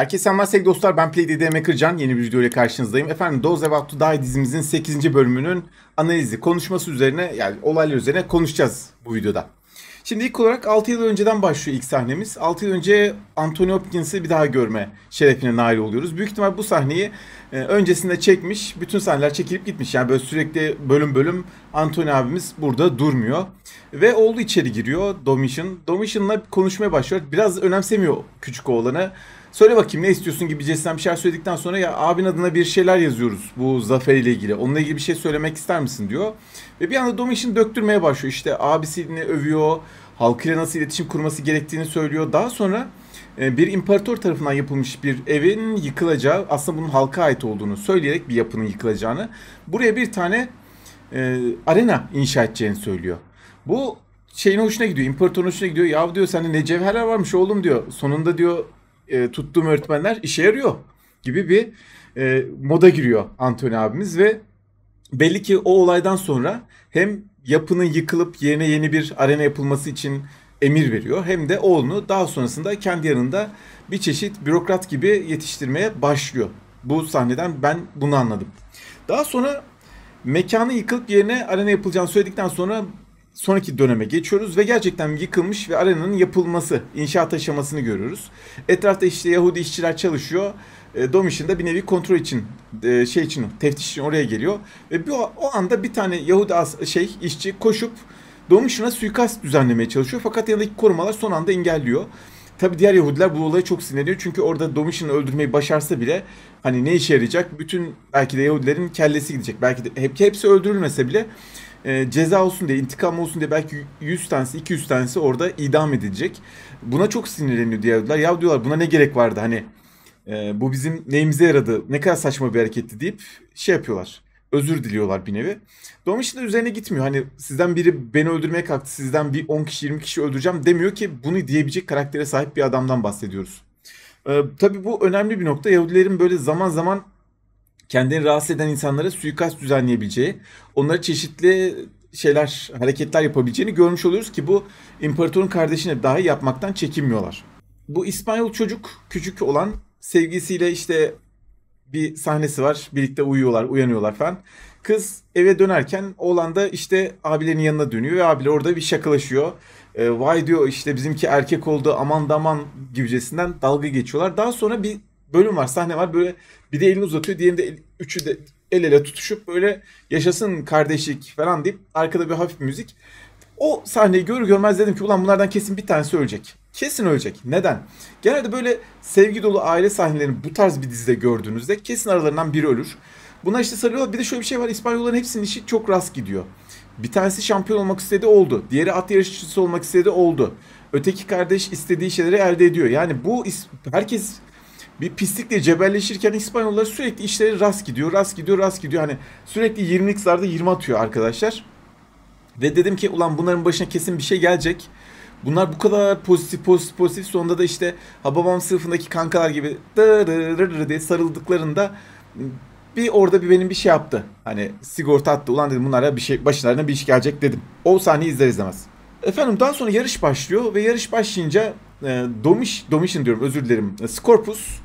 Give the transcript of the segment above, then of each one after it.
Herkese merhaba sevgili dostlar. Ben PlayDD Makercan. Yeni bir video ile karşınızdayım. Efendim Those About To Die dizimizin 8. bölümünün analizi, konuşması üzerine yani olaylar üzerine konuşacağız bu videoda. Şimdi ilk olarak 6 yıl önceden başlıyor ilk sahnemiz. 6 yıl önce Anthony Hopkins'i bir daha görme şerefine nail oluyoruz. Büyük ihtimal bu sahneyi e, öncesinde çekmiş. Bütün sahneler çekilip gitmiş. Yani böyle sürekli bölüm bölüm Anthony abimiz burada durmuyor. Ve oğlu içeri giriyor Domitian. Domitian'la konuşmaya başlıyor. Biraz önemsemiyor küçük oğlanı söyle bakayım ne istiyorsun gibi cesinden bir şeyler söyledikten sonra ya abin adına bir şeyler yazıyoruz bu Zafer ile ilgili. Onunla ilgili bir şey söylemek ister misin diyor. Ve bir anda Domaş'ın döktürmeye başlıyor. İşte abisini övüyor, halkıyla nasıl iletişim kurması gerektiğini söylüyor. Daha sonra e, bir imparator tarafından yapılmış bir evin yıkılacağı, aslında bunun halka ait olduğunu söyleyerek bir yapının yıkılacağını, buraya bir tane e, arena inşa edeceğini söylüyor. Bu şeyin hoşuna gidiyor, imparatorun hoşuna gidiyor. yav diyor sende ne cevherler varmış oğlum diyor. Sonunda diyor e, tuttuğum öğretmenler işe yarıyor gibi bir e, moda giriyor Anthony abimiz ve belli ki o olaydan sonra hem yapının yıkılıp yerine yeni bir arena yapılması için emir veriyor hem de oğlunu daha sonrasında kendi yanında bir çeşit bürokrat gibi yetiştirmeye başlıyor. Bu sahneden ben bunu anladım. Daha sonra mekanı yıkılıp yerine arena yapılacağını söyledikten sonra sonraki döneme geçiyoruz ve gerçekten yıkılmış ve arenanın yapılması, inşaat aşamasını görüyoruz. Etrafta işte Yahudi işçiler çalışıyor. E, Domiş'in de bir nevi kontrol için, e, şey için, teftiş için oraya geliyor. Ve bir, o anda bir tane Yahudi as, şey işçi koşup Domiş'ine suikast düzenlemeye çalışıyor. Fakat yanındaki korumalar son anda engelliyor. Tabi diğer Yahudiler bu olaya çok sinirleniyor. Çünkü orada Domişin'i öldürmeyi başarsa bile hani ne işe yarayacak? Bütün belki de Yahudilerin kellesi gidecek. Belki de hep, hepsi öldürülmese bile e, ceza olsun diye, intikam olsun diye belki 100 tanesi, 200 tanesi orada idam edilecek. Buna çok sinirleniyor diyorlar. Ya diyorlar buna ne gerek vardı hani e, bu bizim neyimize yaradı, ne kadar saçma bir hareketti deyip şey yapıyorlar. Özür diliyorlar bir nevi. Dolayısıyla üzerine gitmiyor. Hani sizden biri beni öldürmeye kalktı, sizden bir 10 kişi 20 kişi öldüreceğim demiyor ki bunu diyebilecek karaktere sahip bir adamdan bahsediyoruz. Ee, tabii bu önemli bir nokta. Yahudilerin böyle zaman zaman kendini rahatsız eden insanlara suikast düzenleyebileceği, onlara çeşitli şeyler, hareketler yapabileceğini görmüş oluyoruz ki bu imparatorun kardeşine dahi yapmaktan çekinmiyorlar. Bu İspanyol çocuk küçük olan sevgisiyle işte bir sahnesi var. Birlikte uyuyorlar, uyanıyorlar falan. Kız eve dönerken oğlan da işte abilerin yanına dönüyor ve abiler orada bir şakalaşıyor. E, vay diyor işte bizimki erkek oldu aman daman gibicesinden dalga geçiyorlar. Daha sonra bir bölüm var, sahne var. Böyle bir de elini uzatıyor, diğeri de el, üçü de el ele tutuşup böyle yaşasın kardeşlik falan deyip arkada bir hafif müzik. O sahneyi görür görmez dedim ki ulan bunlardan kesin bir tanesi ölecek. Kesin ölecek. Neden? Genelde böyle sevgi dolu aile sahnelerini bu tarz bir dizide gördüğünüzde kesin aralarından biri ölür. Buna işte sarıyorlar. Bir de şöyle bir şey var. İspanyolların hepsinin işi çok rast gidiyor. Bir tanesi şampiyon olmak istedi oldu. Diğeri at yarışçısı olmak istedi oldu. Öteki kardeş istediği şeyleri elde ediyor. Yani bu herkes bir pislikle cebelleşirken İspanyollar sürekli işleri rast gidiyor, rast gidiyor, rast gidiyor. Hani sürekli 20'lik zarda 20 atıyor arkadaşlar. Ve dedim ki ulan bunların başına kesin bir şey gelecek. Bunlar bu kadar pozitif pozitif pozitif sonunda da işte Hababam sınıfındaki kankalar gibi dırırırır diye sarıldıklarında bir orada bir benim bir şey yaptı. Hani sigorta attı ulan dedim bunlara bir şey başlarına bir iş gelecek dedim. O sahneyi izler izlemez. Efendim daha sonra yarış başlıyor ve yarış başlayınca e, Domiş, Domiş'in diyorum özür dilerim. Scorpus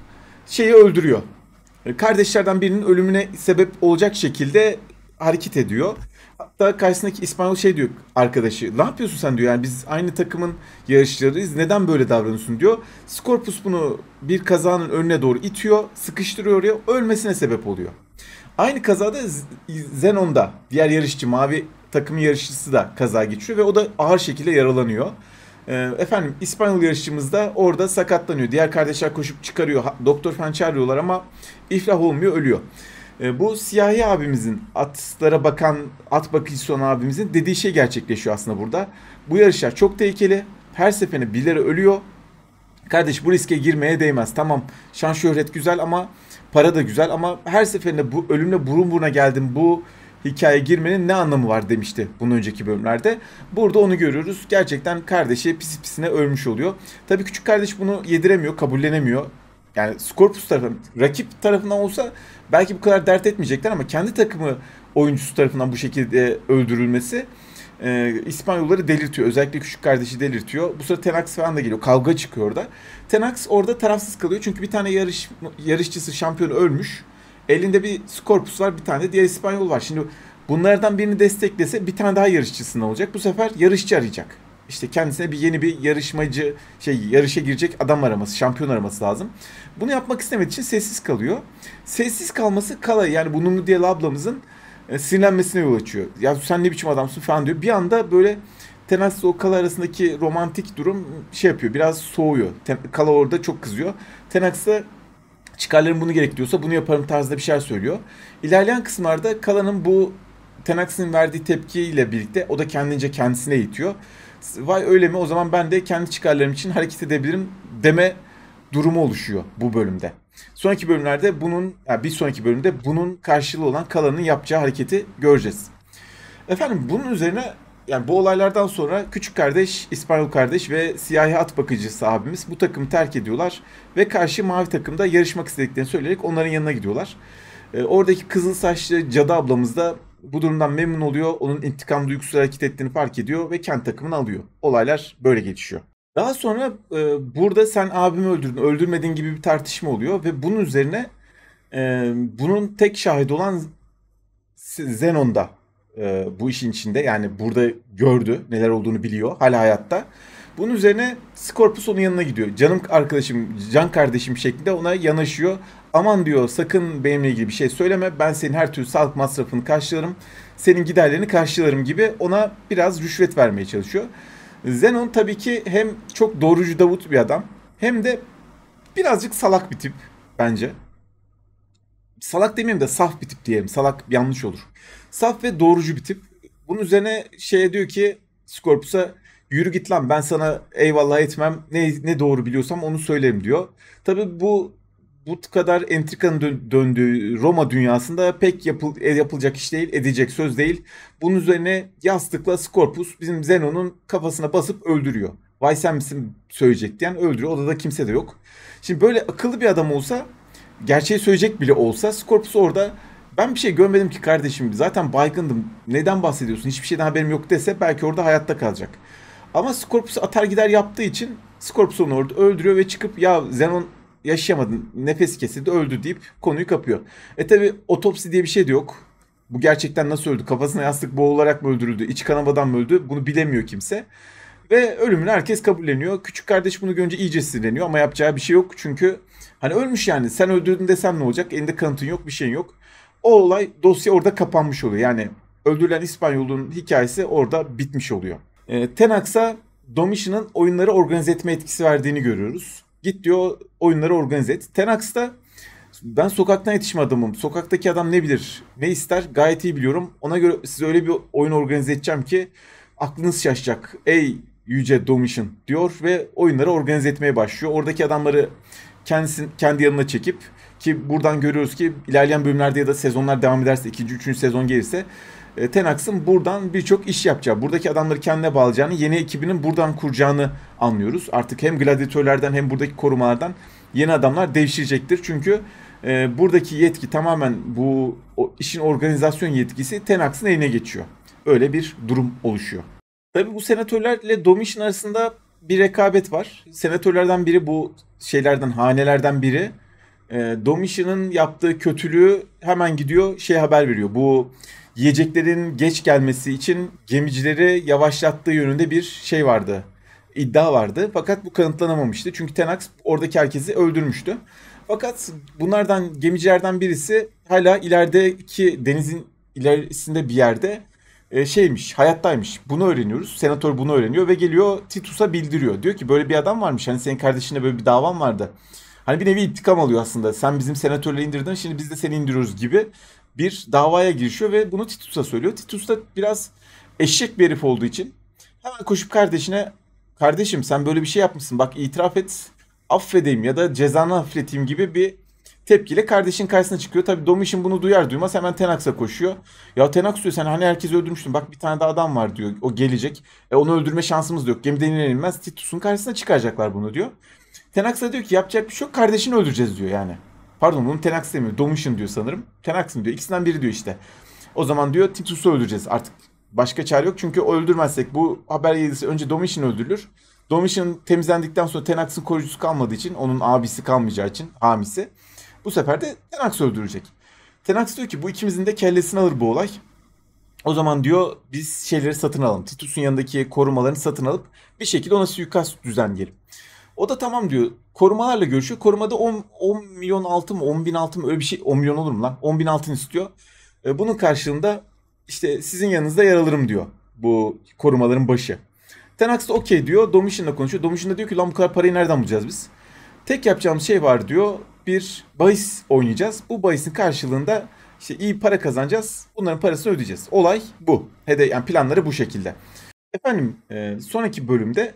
şeyi öldürüyor. E, kardeşlerden birinin ölümüne sebep olacak şekilde hareket ediyor. Hatta karşısındaki İspanyol şey diyor arkadaşı. Ne yapıyorsun sen diyor yani biz aynı takımın yarışçılarıyız. Neden böyle davranıyorsun diyor. Scorpus bunu bir kazanın önüne doğru itiyor. Sıkıştırıyor oraya. Ölmesine sebep oluyor. Aynı kazada Zenon'da diğer yarışçı mavi takımın yarışçısı da kaza geçiyor ve o da ağır şekilde yaralanıyor. Ee, efendim İspanyol yarışçımız da orada sakatlanıyor. Diğer kardeşler koşup çıkarıyor. Doktor falan çağırıyorlar ama iflah olmuyor ölüyor. E, bu siyahi abimizin atlara bakan at bakıcısı olan abimizin dediği şey gerçekleşiyor aslında burada. Bu yarışlar çok tehlikeli. Her seferinde birileri ölüyor. Kardeş bu riske girmeye değmez. Tamam şan şöhret güzel ama para da güzel ama her seferinde bu ölümle burun buruna geldim. Bu hikaye girmenin ne anlamı var demişti bunun önceki bölümlerde. Burada onu görüyoruz. Gerçekten kardeşi pis pisine ölmüş oluyor. Tabii küçük kardeş bunu yediremiyor, kabullenemiyor. Yani Scorpus tarafı rakip tarafından olsa belki bu kadar dert etmeyecekler ama kendi takımı oyuncusu tarafından bu şekilde öldürülmesi e, İspanyolları delirtiyor. Özellikle küçük kardeşi delirtiyor. Bu sırada Tenax falan da geliyor. Kavga çıkıyor orada. Tenax orada tarafsız kalıyor. Çünkü bir tane yarış yarışçısı şampiyon ölmüş. Elinde bir Scorpus var, bir tane de diğer İspanyol var. Şimdi bunlardan birini desteklese bir tane daha yarışçısına olacak. Bu sefer yarışçı arayacak. İşte kendisine bir yeni bir yarışmacı, şey yarışa girecek adam araması, şampiyon araması lazım. Bunu yapmak istemediği için sessiz kalıyor. Sessiz kalması Kala yani bu Numudiyel ablamızın e, sinirlenmesine yol açıyor. Ya sen ne biçim adamsın falan diyor. Bir anda böyle Tenas'la o Kala arasındaki romantik durum şey yapıyor. Biraz soğuyor. Kala orada çok kızıyor. Tenax da çıkarlarım bunu gerektiriyorsa bunu yaparım tarzda bir şeyler söylüyor. İlerleyen kısımlarda Kalan'ın bu Tenax'ın verdiği tepkiyle birlikte o da kendince kendisine itiyor. Vay öyle mi o zaman ben de kendi çıkarlarım için hareket edebilirim deme durumu oluşuyor bu bölümde. Sonraki bölümlerde bunun, yani bir sonraki bölümde bunun karşılığı olan Kalan'ın yapacağı hareketi göreceğiz. Efendim bunun üzerine yani bu olaylardan sonra küçük kardeş, İspanyol kardeş ve siyahi at bakıcısı abimiz bu takımı terk ediyorlar ve karşı mavi takımda yarışmak istediklerini söyleyerek onların yanına gidiyorlar. E, oradaki kızıl saçlı cadı ablamız da bu durumdan memnun oluyor. Onun intikam duygusu hareket ettiğini fark ediyor ve kent takımını alıyor. Olaylar böyle gelişiyor. Daha sonra e, burada sen abimi öldürdün, öldürmedin gibi bir tartışma oluyor ve bunun üzerine e, bunun tek şahidi olan Zenon'da e, bu işin içinde yani burada gördü neler olduğunu biliyor hala hayatta. Bunun üzerine Scorpus onun yanına gidiyor. Canım arkadaşım, can kardeşim şeklinde ona yanaşıyor. Aman diyor sakın benimle ilgili bir şey söyleme. Ben senin her türlü sağlık masrafını karşılarım. Senin giderlerini karşılarım gibi ona biraz rüşvet vermeye çalışıyor. Zenon tabii ki hem çok doğrucu Davut bir adam hem de birazcık salak bir tip bence. Salak demeyeyim de saf bir tip diyelim. Salak yanlış olur. Saf ve doğrucu bir tip. Bunun üzerine şeye diyor ki Scorpus'a yürü git lan ben sana eyvallah etmem ne, ne doğru biliyorsam onu söylerim diyor. Tabi bu bu kadar entrikanın dö- döndüğü Roma dünyasında pek yapıl- e, yapılacak iş değil, edecek söz değil. Bunun üzerine yastıkla Scorpus bizim Zenon'un kafasına basıp öldürüyor. Vay sen misin söyleyecek diyen öldürüyor. Odada kimse de yok. Şimdi böyle akıllı bir adam olsa, gerçeği söyleyecek bile olsa Scorpus orada ben bir şey görmedim ki kardeşim. Zaten baygındım. Neden bahsediyorsun? Hiçbir şeyden haberim yok dese belki orada hayatta kalacak. Ama Scorpius'u atar gider yaptığı için Scorpius onu orada öldürüyor ve çıkıp ya Zenon yaşayamadın, nefes kesildi, öldü deyip konuyu kapıyor. E tabi otopsi diye bir şey de yok. Bu gerçekten nasıl öldü? Kafasına yastık boğularak mı öldürüldü? İç kanamadan mı öldü? Bunu bilemiyor kimse. Ve ölümünü herkes kabulleniyor. Küçük kardeş bunu görünce iyice sinirleniyor ama yapacağı bir şey yok. Çünkü hani ölmüş yani. Sen öldürdün desem ne olacak? Elinde kanıtın yok, bir şeyin yok o olay dosya orada kapanmış oluyor. Yani öldürülen İspanyol'un hikayesi orada bitmiş oluyor. E, Tenax'a Domitian'ın oyunları organize etme etkisi verdiğini görüyoruz. Git diyor oyunları organize et. Tenax da ben sokaktan yetişme adamım. Sokaktaki adam ne bilir, ne ister gayet iyi biliyorum. Ona göre size öyle bir oyun organize edeceğim ki aklınız şaşacak. Ey yüce Domitian diyor ve oyunları organize etmeye başlıyor. Oradaki adamları kendisi, kendi yanına çekip ki buradan görüyoruz ki ilerleyen bölümlerde ya da sezonlar devam ederse, ikinci, üçüncü sezon gelirse e, Tenax'ın buradan birçok iş yapacağı, buradaki adamları kendine bağlayacağını, yeni ekibinin buradan kuracağını anlıyoruz. Artık hem gladiatörlerden hem buradaki korumalardan yeni adamlar devşirecektir. Çünkü e, buradaki yetki tamamen bu o, işin organizasyon yetkisi Tenax'ın eline geçiyor. Öyle bir durum oluşuyor. Tabi bu senatörlerle Domission arasında bir rekabet var. Senatörlerden biri bu şeylerden, hanelerden biri e, Domitian'ın yaptığı kötülüğü hemen gidiyor şey haber veriyor. Bu yiyeceklerin geç gelmesi için gemicileri yavaşlattığı yönünde bir şey vardı. iddia vardı. Fakat bu kanıtlanamamıştı. Çünkü Tenax oradaki herkesi öldürmüştü. Fakat bunlardan gemicilerden birisi hala ilerideki denizin ilerisinde bir yerde e, şeymiş, hayattaymış. Bunu öğreniyoruz. Senatör bunu öğreniyor ve geliyor Titus'a bildiriyor. Diyor ki böyle bir adam varmış. Hani senin kardeşinde böyle bir davan vardı. Hani bir nevi intikam alıyor aslında. Sen bizim senatörle indirdin şimdi biz de seni indiriyoruz gibi bir davaya girişiyor ve bunu Titus'a söylüyor. Titus da biraz eşek bir herif olduğu için hemen koşup kardeşine kardeşim sen böyle bir şey yapmışsın bak itiraf et affedeyim ya da cezanı hafifleteyim gibi bir tepkiyle kardeşin karşısına çıkıyor. Tabi Domiş'in bunu duyar duymaz hemen Tenax'a koşuyor. Ya Tenax diyor sen hani herkesi öldürmüştün bak bir tane daha adam var diyor o gelecek. E onu öldürme şansımız da yok gemiden inilmez Titus'un karşısına çıkacaklar bunu diyor. Tenax da diyor ki yapacak bir şey yok kardeşini öldüreceğiz diyor yani. Pardon bunu Tenax demiyor. Domitian diyor sanırım. Tenax mı diyor. İkisinden biri diyor işte. O zaman diyor Titus'u öldüreceğiz artık. Başka çare yok çünkü öldürmezsek bu haber yedisi önce Domitian öldürülür. Domitian temizlendikten sonra Tenax'ın koruyucusu kalmadığı için onun abisi kalmayacağı için hamisi. Bu sefer de Tenax öldürecek. Tenax diyor ki bu ikimizin de kellesini alır bu olay. O zaman diyor biz şeyleri satın alalım. Titus'un yanındaki korumalarını satın alıp bir şekilde ona suikast düzenleyelim. O da tamam diyor. Korumalarla görüşüyor. Korumada 10, 10 milyon altın mı 10 bin altın mı öyle bir şey 10 milyon olur mu lan? 10 bin altın istiyor. E, bunun karşılığında işte sizin yanınızda yer alırım diyor bu korumaların başı. Tenax da okey diyor. Domitian'la konuşuyor. Domitian da diyor ki lan bu kadar parayı nereden bulacağız biz? Tek yapacağımız şey var diyor. Bir bahis oynayacağız. Bu bahisin karşılığında işte iyi para kazanacağız. Bunların parasını ödeyeceğiz. Olay bu. Hede yani planları bu şekilde. Efendim e, sonraki bölümde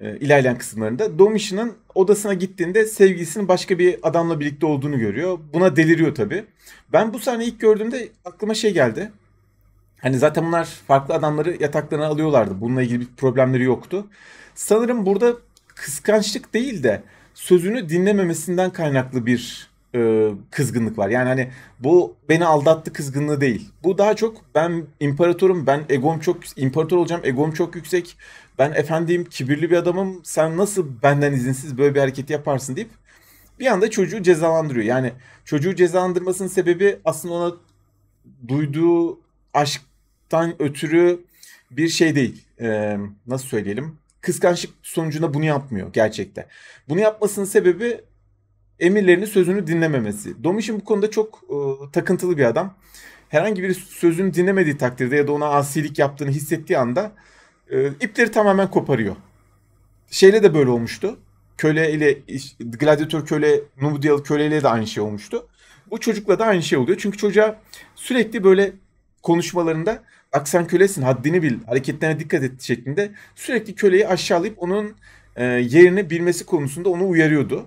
e, ilerleyen kısımlarında Domiş'in odasına gittiğinde sevgilisinin başka bir adamla birlikte olduğunu görüyor. Buna deliriyor tabii. Ben bu sahneyi ilk gördüğümde aklıma şey geldi. Hani zaten bunlar farklı adamları yataklarına alıyorlardı. Bununla ilgili bir problemleri yoktu. Sanırım burada kıskançlık değil de sözünü dinlememesinden kaynaklı bir e, kızgınlık var. Yani hani bu beni aldattı kızgınlığı değil. Bu daha çok ben imparatorum, ben egom çok imparator olacağım, egom çok yüksek. Ben efendiyim kibirli bir adamım. Sen nasıl benden izinsiz böyle bir hareketi yaparsın deyip bir anda çocuğu cezalandırıyor. Yani çocuğu cezalandırmasının sebebi aslında ona duyduğu aşktan ötürü bir şey değil. Ee, nasıl söyleyelim? Kıskançlık sonucunda bunu yapmıyor gerçekte. Bunu yapmasının sebebi emirlerini sözünü dinlememesi. Domiş'in bu konuda çok e, takıntılı bir adam. Herhangi bir sözünü dinlemediği takdirde ya da ona asilik yaptığını hissettiği anda e, ipleri tamamen koparıyor. Şeyle de böyle olmuştu. Köle ile gladyatör köle, Numidiyalı köleyle de aynı şey olmuştu. Bu çocukla da aynı şey oluyor. Çünkü çocuğa sürekli böyle konuşmalarında "aksan kölesin haddini bil hareketlerine dikkat et şeklinde sürekli köleyi aşağılayıp onun e, yerini bilmesi konusunda onu uyarıyordu.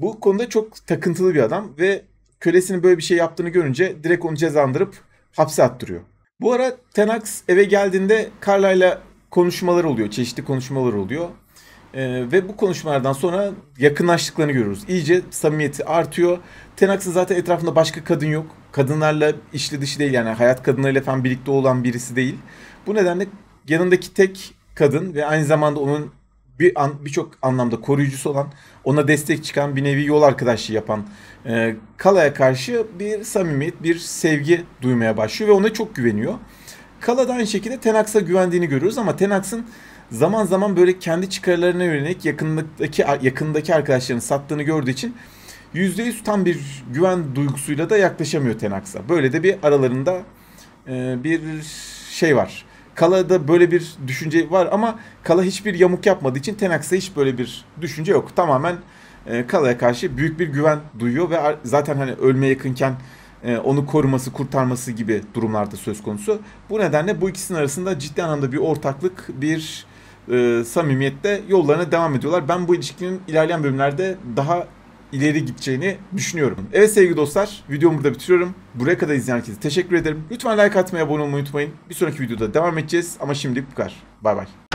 Bu konuda çok takıntılı bir adam ve kölesinin böyle bir şey yaptığını görünce direkt onu cezalandırıp hapse attırıyor. Bu ara Tenax eve geldiğinde Carlyle'la konuşmalar oluyor. Çeşitli konuşmalar oluyor. Ee, ve bu konuşmalardan sonra yakınlaştıklarını görüyoruz. İyice samimiyeti artıyor. Tenax'ın zaten etrafında başka kadın yok. Kadınlarla işli dışı değil yani hayat kadınlarıyla falan birlikte olan birisi değil. Bu nedenle yanındaki tek kadın ve aynı zamanda onun bir an, birçok anlamda koruyucusu olan, ona destek çıkan bir nevi yol arkadaşlığı yapan e, Kala'ya karşı bir samimiyet, bir sevgi duymaya başlıyor ve ona çok güveniyor. Kala da aynı şekilde Tenax'a güvendiğini görüyoruz ama Tenax'ın zaman zaman böyle kendi çıkarlarına yönelik yakındaki yakındaki arkadaşlarını sattığını gördüğü için %100 tam bir güven duygusuyla da yaklaşamıyor Tenax'a. Böyle de bir aralarında e, bir şey var. Kala'da böyle bir düşünce var ama Kala hiçbir yamuk yapmadığı için Tenax'ta hiç böyle bir düşünce yok. Tamamen e, Kala'ya karşı büyük bir güven duyuyor ve zaten hani ölmeye yakınken e, onu koruması, kurtarması gibi durumlarda söz konusu. Bu nedenle bu ikisinin arasında ciddi anlamda bir ortaklık, bir e, samimiyette yollarına devam ediyorlar. Ben bu ilişkinin ilerleyen bölümlerde daha ileri gideceğini düşünüyorum. Evet sevgili dostlar videomu burada bitiriyorum. Buraya kadar izleyen herkese teşekkür ederim. Lütfen like atmayı abone olmayı unutmayın. Bir sonraki videoda devam edeceğiz ama şimdilik bu kadar. Bay bay.